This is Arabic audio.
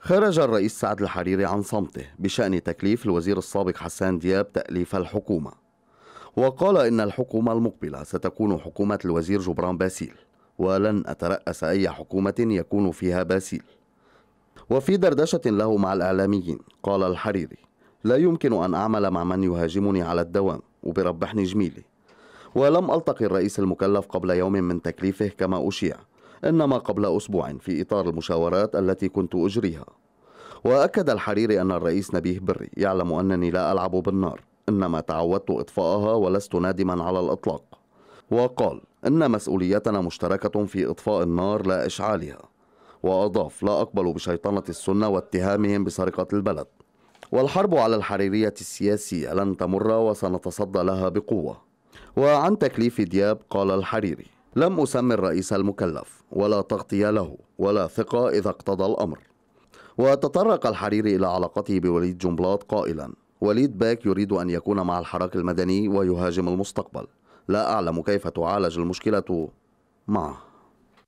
خرج الرئيس سعد الحريري عن صمته بشأن تكليف الوزير السابق حسان دياب تأليف الحكومة وقال إن الحكومة المقبلة ستكون حكومة الوزير جبران باسيل ولن أترأس أي حكومة يكون فيها باسيل وفي دردشة له مع الإعلاميين قال الحريري لا يمكن أن أعمل مع من يهاجمني على الدوام وبربحني جميلي ولم ألتقي الرئيس المكلف قبل يوم من تكليفه كما أشيع إنما قبل أسبوع في إطار المشاورات التي كنت أجريها وأكد الحريري أن الرئيس نبيه بري يعلم أنني لا ألعب بالنار إنما تعودت إطفاءها ولست نادما على الإطلاق وقال إن مسؤوليتنا مشتركة في إطفاء النار لا إشعالها وأضاف لا أقبل بشيطنة السنة واتهامهم بسرقة البلد والحرب على الحريرية السياسية لن تمر وسنتصدى لها بقوة وعن تكليف دياب قال الحريري لم أسمي الرئيس المكلف ولا تغطية له ولا ثقة إذا اقتضى الأمر وتطرق الحريري إلى علاقته بوليد جنبلاط قائلا وليد باك يريد أن يكون مع الحراك المدني ويهاجم المستقبل لا أعلم كيف تعالج المشكلة معه